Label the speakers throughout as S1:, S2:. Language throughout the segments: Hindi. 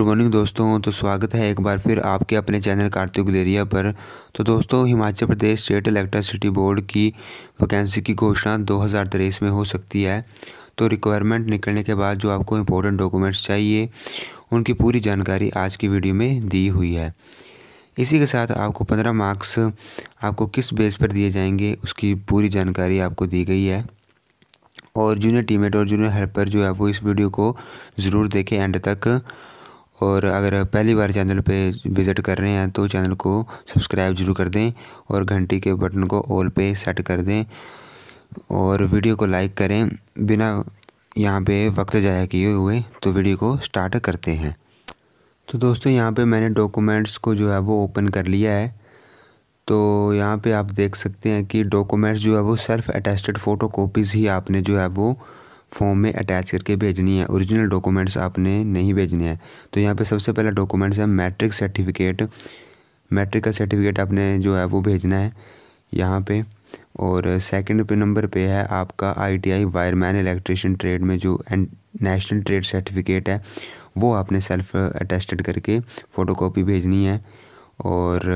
S1: गुड तो मॉर्निंग दोस्तों तो स्वागत है एक बार फिर आपके अपने चैनल कार्तिक गुलेरिया पर तो दोस्तों Himachal Pradesh state electricity board की वैकेंसी की घोषणा दो में हो सकती है तो रिक्वायरमेंट निकलने के बाद जो आपको इम्पोर्टेंट डॉक्यूमेंट्स चाहिए उनकी पूरी जानकारी आज की वीडियो में दी हुई है इसी के साथ आपको पंद्रह मार्क्स आपको किस बेस पर दिए जाएंगे उसकी पूरी जानकारी आपको दी गई है और जूनियर टीमेट और जूनियर हेल्पर जो है वो इस वीडियो को ज़रूर देखें एंड तक और अगर पहली बार चैनल पे विज़िट कर रहे हैं तो चैनल को सब्सक्राइब जरूर कर दें और घंटी के बटन को ऑल पे सेट कर दें और वीडियो को लाइक करें बिना यहाँ पे वक्त ज़ाया किए हुए तो वीडियो को स्टार्ट करते हैं तो दोस्तों यहाँ पे मैंने डॉक्यूमेंट्स को जो है वो ओपन कर लिया है तो यहाँ पे आप देख सकते हैं कि डॉक्यूमेंट्स जो है वो सेल्फ़ अटेस्टेड फ़ोटो ही आपने जो है वो फॉर्म में अटैच करके भेजनी है ओरिजिनल डॉक्यूमेंट्स आपने नहीं भेजने हैं तो यहाँ पे सबसे पहला डॉक्यूमेंट्स है मैट्रिक सर्टिफिकेट मैट्रिक का सर्टिफिकेट आपने जो है वो भेजना है यहाँ पे और सेकंड पे नंबर पे है आपका आईटीआई वायरमैन इलेक्ट्रिशियन ट्रेड में जो नेशनल ट्रेड सर्टिफिकेट है वो आपने सेल्फ अटेस्टेड करके फ़ोटोकॉपी भेजनी है और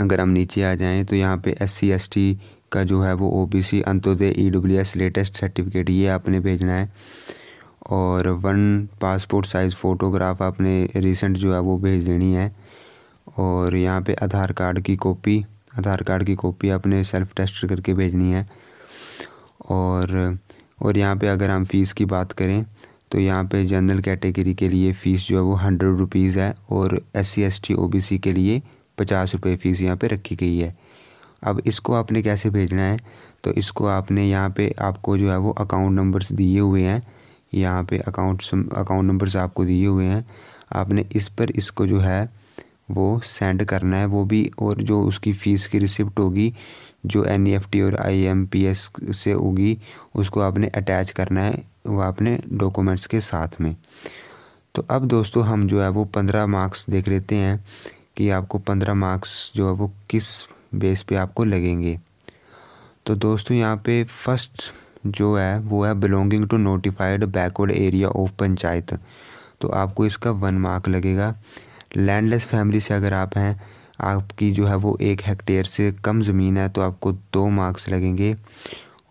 S1: अगर हम नीचे आ जाएँ तो यहाँ पे एस सी एस टी का जो है वो OBC Antyodaya EWS latest certificate ये आपने भेजना है और वन पासपोर्ट साइज़ फ़ोटोग्राफ आपने रिसेंट जो है वो भेज देनी है और यहाँ पे आधार कार्ड की कॉपी आधार कार्ड की कॉपी आपने सेल्फ टेस्ट करके भेजनी है और और यहाँ पे अगर हम फ़ीस की बात करें तो यहाँ पे जनरल कैटेगरी के लिए फ़ीस जो है वो हंड्रेड रुपीज़ है और S C S T O B C के लिए पचास रुपये फ़ीस यहाँ पे रखी गई है अब इसको आपने कैसे भेजना है तो इसको आपने यहाँ पे आपको जो है वो अकाउंट नंबर्स दिए हुए हैं यहाँ पे अकाउंट अकाउंट नंबर्स आपको दिए हुए हैं आपने इस पर इसको जो है वो सेंड करना है वो भी और जो उसकी फ़ीस की रिसिप्ट होगी जो एन e और आई से होगी उसको आपने अटैच करना है वो आपने डॉक्यूमेंट्स के साथ में तो अब दोस्तों हम जो है वो पंद्रह मार्क्स देख लेते हैं कि आपको पंद्रह मार्क्स जो है वो किस बेस पे आपको लगेंगे तो दोस्तों यहाँ पे फर्स्ट जो है वो है belonging to notified backward area of panchayat तो आपको इसका वन मार्क लगेगा लैंडलेस फैमिली से अगर आप हैं आपकी जो है वो एक हेक्टेयर से कम ज़मीन है तो आपको दो मार्क्स लगेंगे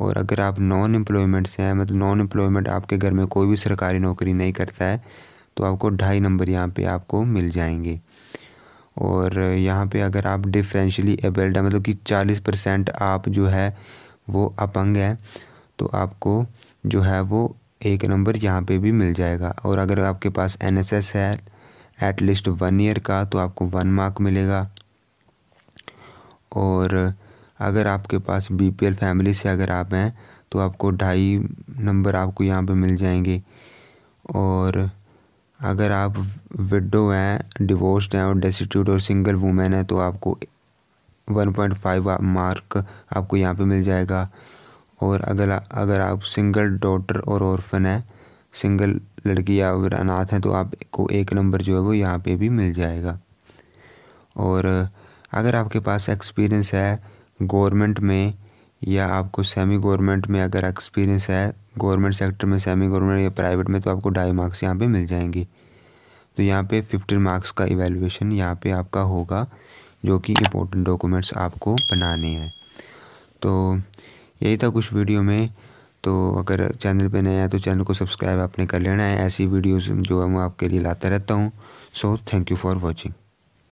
S1: और अगर आप नॉन एम्प्लॉयमेंट से हैं मतलब नॉन एम्प्लॉयमेंट आपके घर में कोई भी सरकारी नौकरी नहीं करता है तो आपको ढाई नंबर यहाँ पे आपको मिल जाएंगे और यहाँ पे अगर आप डिफरेंशली एबल्ड है मतलब कि चालीस परसेंट आप जो है वो अपंग हैं तो आपको जो है वो एक नंबर यहाँ पे भी मिल जाएगा और अगर आपके पास एन है एटलीस्ट वन ईयर का तो आपको वन मार्क मिलेगा और अगर आपके पास बीपीएल फैमिली से अगर आप हैं तो आपको ढाई नंबर आपको यहाँ पे मिल जाएंगे और अगर आप विडो हैं डिवोर्स हैं और डेस्टिट्यूट और सिंगल वूमेन है तो आपको 1.5 मार्क आपको यहाँ पे मिल जाएगा और अगर अगर आप सिंगल डॉटर और ऑर्फन हैं सिंगल लड़की या अगर अनाथ हैं तो आपको एक नंबर जो है वो यहाँ पे भी मिल जाएगा और अगर आपके पास एक्सपीरियंस है गवर्नमेंट में या आपको सेमी गवर्नमेंट में अगर एक्सपीरियंस है गवर्नमेंट सेक्टर में सेमी गवर्नमेंट या प्राइवेट में तो आपको ढाई मार्क्स यहाँ पे मिल जाएंगे तो यहाँ पे फिफ्टीन मार्क्स का इवेलुएशन यहाँ पे आपका होगा जो कि इम्पोर्टेंट डॉक्यूमेंट्स आपको बनाने हैं तो यही था कुछ वीडियो में तो अगर चैनल पे नया है तो चैनल को सब्सक्राइब आपने कर लेना है ऐसी वीडियोस जो मैं आपके लिए लाता रहता हूँ so thank you for watching